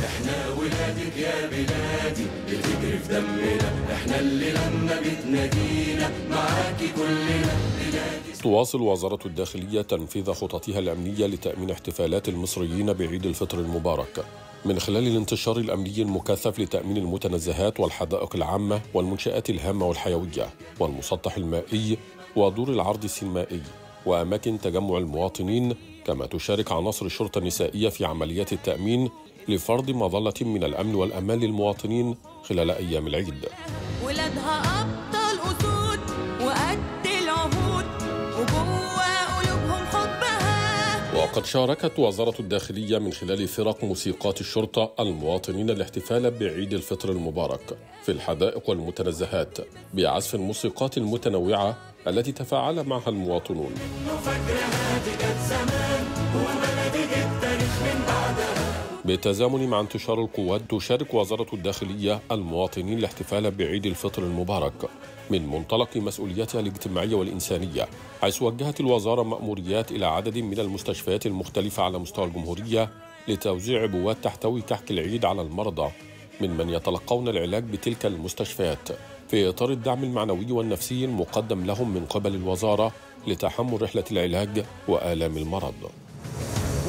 احنا ولادك يا بلادي بتجري في دمنا احنا اللي لما بتنادينا معاكي كلنا تواصل وزارة الداخلية تنفيذ خططها الأمنية لتأمين احتفالات المصريين بعيد الفطر المبارك من خلال الانتشار الأمني المكثف لتأمين المتنزهات والحدائق العامة والمنشآت الهامة والحيوية والمسطح المائي ودور العرض السينمائي وأماكن تجمع المواطنين كما تشارك عناصر الشرطة النسائية في عمليات التأمين لفرض مظلة من الأمن والأمان للمواطنين خلال أيام العيد ولادها وقد شاركت وزارة الداخلية من خلال فرق موسيقات الشرطة المواطنين الاحتفال بعيد الفطر المبارك في الحدائق والمتنزهات بعزف الموسيقات المتنوعة التي تفاعل معها المواطنون بالتزامن مع انتشار القوات تشارك وزارة الداخلية المواطنين الاحتفال بعيد الفطر المبارك من منطلق مسؤوليتها الاجتماعية والإنسانية حيث وجهت الوزارة مأموريات إلى عدد من المستشفيات المختلفة على مستوى الجمهورية لتوزيع بوات تحتوي كحك العيد على المرضى ممن يتلقون العلاج بتلك المستشفيات في إطار الدعم المعنوي والنفسي المقدم لهم من قبل الوزارة لتحمل رحلة العلاج وآلام المرض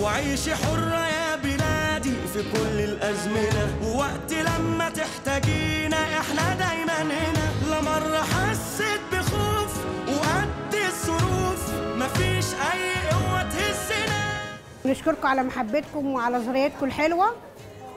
وعيشي حرة يا بلادي في كل الأزمنة ووقت لما تحتاجينا احنا دايما هنا لا مرة حسيت بخوف وقد الظروف مفيش أي قوة تهزنا نشكركم على محبتكم وعلى ذريتكم الحلوة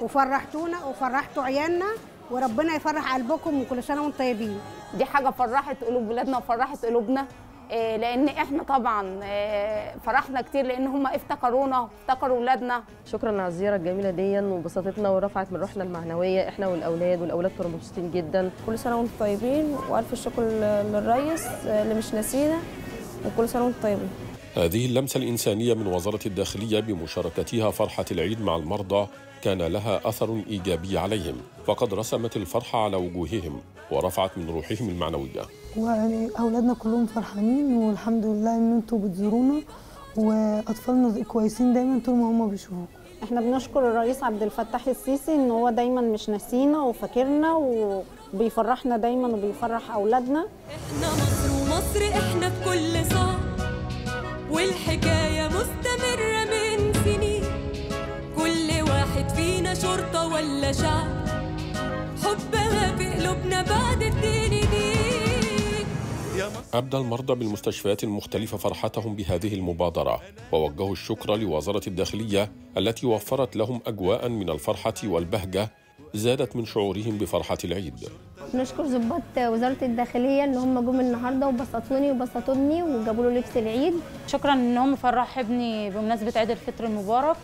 وفرحتونا وفرحتوا عيالنا وربنا يفرح قلبكم وكل سنة وانتم طيبين دي حاجة فرحت قلوب بلادنا وفرحت قلوبنا آه، لان احنا طبعا آه، فرحنا كتير لان هم افتكرونا افتكروا ولادنا شكرا على الزياره الجميله دي وانبسطتنا ورفعت من روحنا المعنويه احنا والاولاد والاولاد كانوا مبسوطين جدا كل سنه وانتم طيبين والف الشكر للريس آه، اللي مش ناسينا وكل سنه وانتم طيبين هذه اللمسة الإنسانية من وزارة الداخلية بمشاركتها فرحة العيد مع المرضى كان لها أثر إيجابي عليهم فقد رسمت الفرحة على وجوههم ورفعت من روحهم المعنوية يعني أولادنا كلهم فرحانين والحمد لله إن انتم بتزورونا وأطفالنا كويسين دايما طول ما هم بيشوفوكم احنا بنشكر الرئيس عبد الفتاح السيسي ان هو دايما مش ناسينا وفاكرنا وبيفرحنا دايما وبيفرح اولادنا احنا مصر ومصر احنا في كل والحكاية مستمرة من سنين كل واحد فينا شرطة ولا شعب حبها في قلوبنا بعد الدين دي أبدى المرضى بالمستشفيات المختلفة فرحتهم بهذه المبادرة ووجهوا الشكر لوزارة الداخلية التي وفرت لهم أجواء من الفرحة والبهجة زادت من شعورهم بفرحة العيد نشكر ضباط وزارة الداخلية اللي هم جم النهاردة وبسطوني وبسطوني وجابوا له لبس العيد شكرا إن هم فرح ابني بمناسبة عيد الفطر المبارك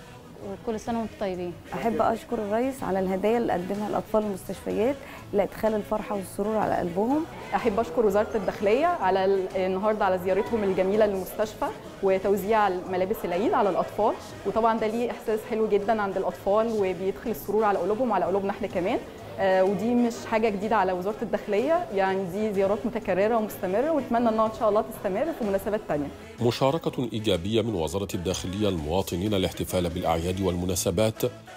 وكل سنه وانتم طيبين احب اشكر الرئيس على الهدايا اللي قدمها لاطفال المستشفيات لادخال الفرحه والسرور على قلبهم احب اشكر وزاره الداخليه على النهارده على زيارتهم الجميله للمستشفى وتوزيع ملابس العيد على الاطفال وطبعا ده ليه احساس حلو جدا عند الاطفال وبيدخل السرور على قلوبهم وعلى قلوبنا احنا كمان آه، ودي مش حاجه جديده على وزاره الداخليه يعني دي زيارات متكرره ومستمره ونتمنى انها ان شاء الله تستمر في مناسبات ثانيه. مشاركه ايجابيه من وزاره الداخليه المواطنين الاحتفال بالاعياد والمناسبات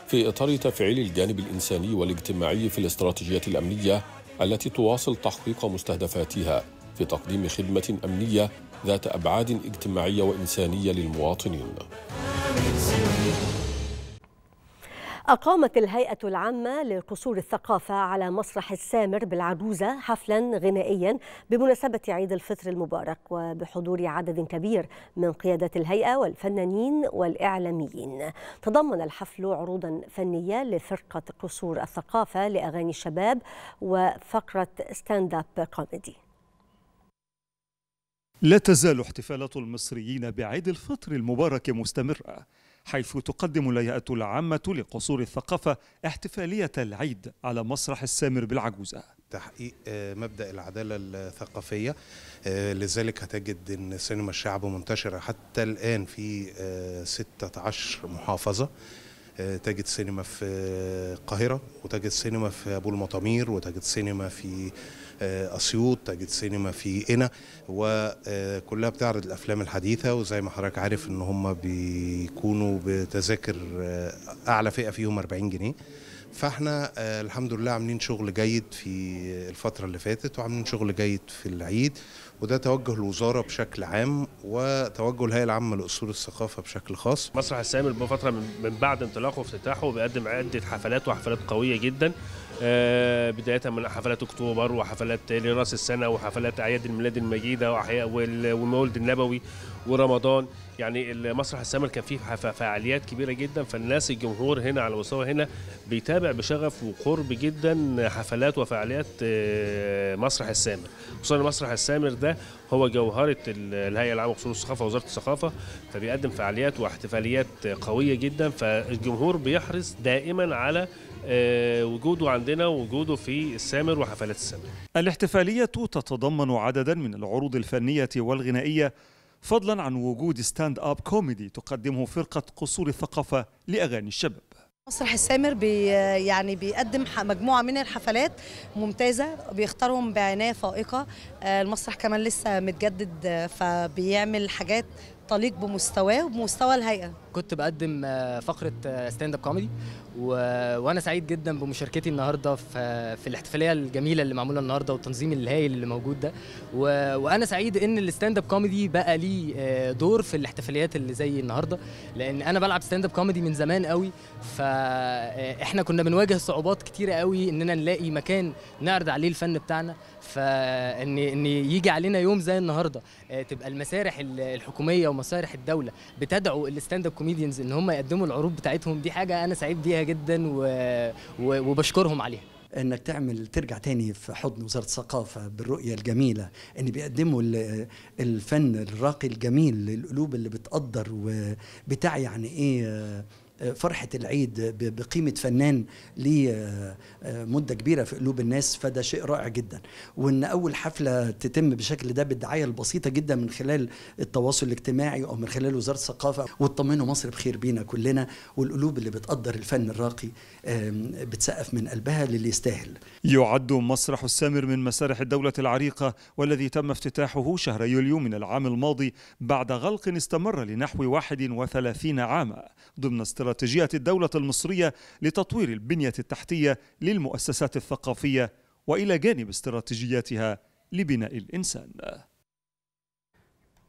في اطار تفعيل الجانب الانساني والاجتماعي في الاستراتيجيه الامنيه التي تواصل تحقيق مستهدفاتها في تقديم خدمه امنيه ذات ابعاد اجتماعيه وانسانيه للمواطنين. أقامت الهيئة العامة لقصور الثقافة على مسرح السامر بالعجوزة حفلا غنائيا بمناسبة عيد الفطر المبارك وبحضور عدد كبير من قيادة الهيئة والفنانين والإعلاميين تضمن الحفل عروضا فنية لفرقة قصور الثقافة لأغاني الشباب وفقرة ستاند اب كوميدي لا تزال احتفالات المصريين بعيد الفطر المبارك مستمرة حيث تقدم الهيئة العامة لقصور الثقافة احتفالية العيد على مسرح السامر بالعجوزة تحقيق آه، مبدأ العدالة الثقافية آه، لذلك هتجد أن سينما الشعب منتشرة حتى الآن في 16 آه، محافظة آه، تجد سينما في القاهرة وتجد سينما في أبو المطامير وتجد سينما في آه، أسيوط تجد سينما في قنا وكلها بتعرض الأفلام الحديثة وزي ما حضرتك عارف إن هم بيكونوا بتذاكر آه، أعلى فئة فيهم 40 جنيه فاحنا الحمد لله عاملين شغل جيد في الفترة اللي فاتت وعاملين شغل جيد في العيد وده توجه الوزاره بشكل عام وتوجه الهيئه العامه لاصول الثقافه بشكل خاص. مسرح السامر بفتره من بعد انطلاقه وافتتاحه بيقدم عده حفلات وحفلات قويه جدا آه، بدايه من حفلات اكتوبر وحفلات لراس السنه وحفلات اعياد الميلاد المجيده والمولد النبوي ورمضان يعني مسرح السمر كان فيه فعاليات كبيره جدا فالناس الجمهور هنا على مستوى هنا بيتابع بشغف وقرب جدا حفلات وفعاليات آه، مسرح السامر خصوصا مسرح السامر ده هو جوهره الهيئه العامه لقصور الثقافه وزاره الثقافه فبيقدم فعاليات واحتفاليات قويه جدا فالجمهور بيحرص دائما على آه، وجوده عندنا وجوده في السامر وحفلات السامر الاحتفالية تتضمن عددا من العروض الفنية والغنائية فضلا عن وجود ستاند اب كوميدي تقدمه فرقة قصور الثقافة لأغاني الشباب مسرح السامر بي يعني بيقدم مجموعه من الحفلات ممتازه بيختارهم بعنايه فائقه آه، المسرح كمان لسه متجدد آه، فبيعمل حاجات تليق بمستواه وبمستوى الهيئه كنت بقدم آه، فقره ستاند اب كوميدي و... وانا سعيد جدا بمشاركتي النهارده في في الاحتفاليه الجميله اللي معموله النهارده والتنظيم الهائل اللي موجود ده و... وانا سعيد ان الستاند اب كوميدي بقى لي آه، دور في الاحتفاليات اللي زي النهارده لان انا بلعب ستاند اب كوميدي من زمان قوي فاحنا آه، كنا بنواجه صعوبات كتيره قوي اننا نلاقي مكان نعرض عليه الفن بتاعنا فان ان يجي علينا يوم زي النهارده تبقى المسارح الحكوميه ومسارح الدوله بتدعو الستاند اب كوميديانز ان هم يقدموا العروض بتاعتهم دي حاجه انا سعيد بيها جدا و... و... وبشكرهم عليها انك تعمل ترجع تاني في حضن وزاره الثقافه بالرؤيه الجميله ان بيقدموا الفن الراقي الجميل للقلوب اللي بتقدر وبتاع يعني ايه فرحة العيد بقيمة فنان لمدة آه، آه، كبيرة في قلوب الناس فده شيء رائع جدا وإن أول حفلة تتم بالشكل ده بالدعاية البسيطة جدا من خلال التواصل الاجتماعي أو من خلال وزارة الثقافة وتطمنوا مصر بخير بينا كلنا والقلوب اللي بتقدر الفن الراقي بتسقف من قلبها للي يستاهل يعد مسرح السامر من مسارح الدولة العريقة والذي تم افتتاحه شهر يوليو من العام الماضي بعد غلق استمر لنحو 31 عاما ضمن استراتيجية استراتيجية الدولة المصرية لتطوير البنية التحتية للمؤسسات الثقافية وإلى جانب استراتيجياتها لبناء الإنسان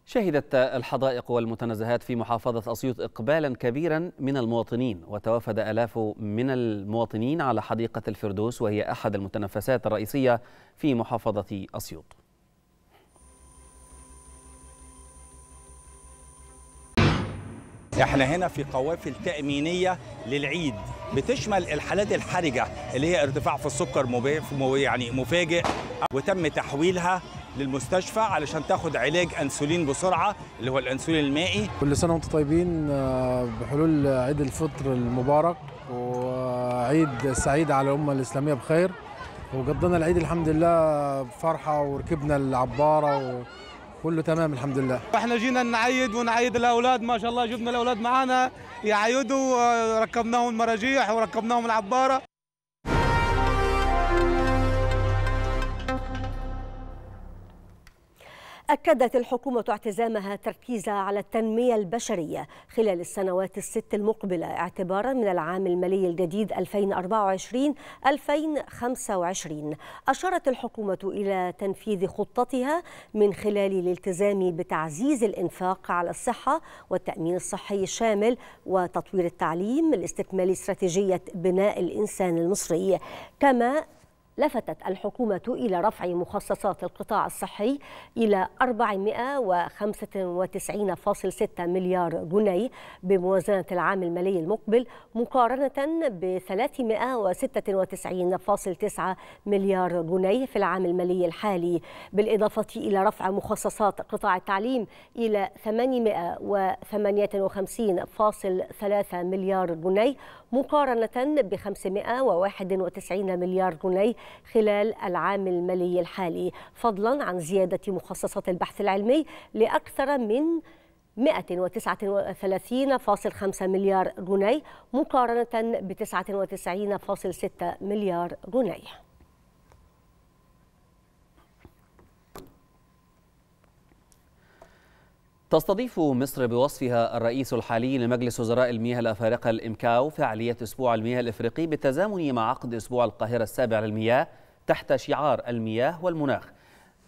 شهدت الحدائق والمتنزهات في محافظة أسيوط إقبالا كبيرا من المواطنين وتوافد ألاف من المواطنين على حديقة الفردوس وهي أحد المتنفسات الرئيسية في محافظة أسيوط احنا هنا في قوافل تأمينية للعيد بتشمل الحالات الحرجة اللي هي ارتفاع في السكر يعني مفاجئ وتم تحويلها للمستشفى علشان تاخد علاج انسولين بسرعه اللي هو الانسولين المائي كل سنه وانتم طيبين آه، بحلول عيد الفطر المبارك وعيد سعيد على الامه الاسلاميه بخير وقضينا العيد الحمد لله بفرحه وركبنا العباره و... كله تمام الحمد لله احنا جينا نعيد ونعيد الاولاد ما شاء الله جبنا الاولاد معانا يعيدوا آه، ركبناهم المراجيح وركبناهم العباره أكدت الحكومة اعتزامها تركيزها على التنمية البشرية خلال السنوات الست المقبلة اعتبارا من العام المالي الجديد 2024-2025 أشارت الحكومة إلى تنفيذ خطتها من خلال الالتزام بتعزيز الإنفاق على الصحة والتأمين الصحي الشامل وتطوير التعليم لاستكمال استراتيجية بناء الإنسان المصري كما لفتت الحكومة إلى رفع مخصصات القطاع الصحي إلى 495.6 مليار جنيه بموازنة العام المالي المقبل مقارنة ب 396.9 مليار جنيه في العام المالي الحالي بالإضافة إلى رفع مخصصات قطاع التعليم إلى 858.3 مليار جنيه مقارنة ب 591 مليار جنيه خلال العام المالي الحالي فضلا عن زيادة مخصصات البحث العلمي لأكثر من 139.5 مليار جنيه مقارنة ب 99.6 مليار جنيه تستضيف مصر بوصفها الرئيس الحالي لمجلس وزراء المياه الافارقه الامكاو فعاليه اسبوع المياه الافريقي بالتزامن مع عقد اسبوع القاهره السابع للمياه تحت شعار المياه والمناخ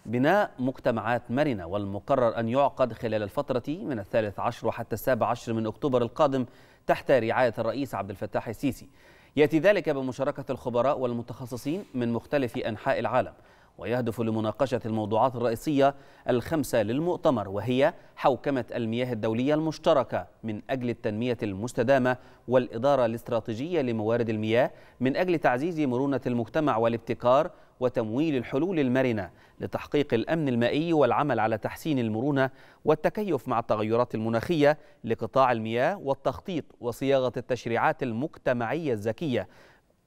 بناء مجتمعات مرنه والمقرر ان يعقد خلال الفتره من الثالث عشر وحتى السابع عشر من اكتوبر القادم تحت رعايه الرئيس عبد الفتاح السيسي ياتي ذلك بمشاركه الخبراء والمتخصصين من مختلف انحاء العالم ويهدف لمناقشة الموضوعات الرئيسية الخمسة للمؤتمر وهي حوكمة المياه الدولية المشتركة من أجل التنمية المستدامة والإدارة الاستراتيجية لموارد المياه من أجل تعزيز مرونة المجتمع والابتكار وتمويل الحلول المرنة لتحقيق الأمن المائي والعمل على تحسين المرونة والتكيف مع التغيرات المناخية لقطاع المياه والتخطيط وصياغة التشريعات المجتمعية الذكية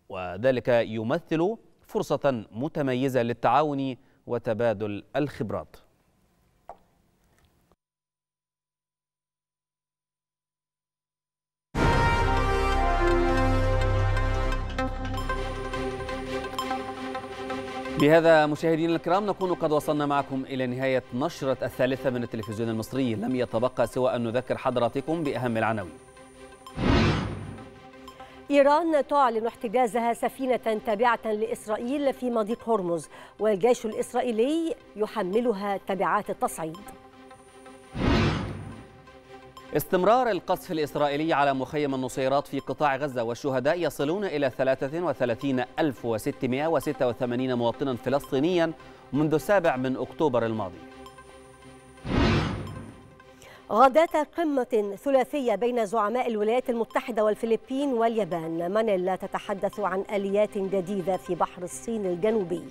وذلك يمثل فرصة متميزة للتعاون وتبادل الخبرات بهذا مشاهدينا الكرام نكون قد وصلنا معكم إلى نهاية نشرة الثالثة من التلفزيون المصري لم يتبقى سوى أن نذكر حضراتكم بأهم العناوين إيران تعلن احتجازها سفينة تابعة لإسرائيل في مضيق هرمز والجيش الإسرائيلي يحملها تبعات التصعيد استمرار القصف الإسرائيلي على مخيم النصيرات في قطاع غزة والشهداء يصلون إلى 33686 مواطنا فلسطينيا منذ السابع من أكتوبر الماضي غداة قمة ثلاثية بين زعماء الولايات المتحدة والفلبين واليابان مانيلا تتحدث عن آليات جديدة في بحر الصين الجنوبي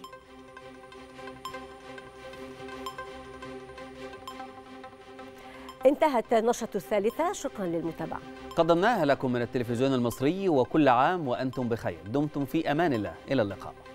انتهت النشرة الثالثة شكرا للمتابعة قدمناها لكم من التلفزيون المصري وكل عام وأنتم بخير دمتم في أمان الله إلى اللقاء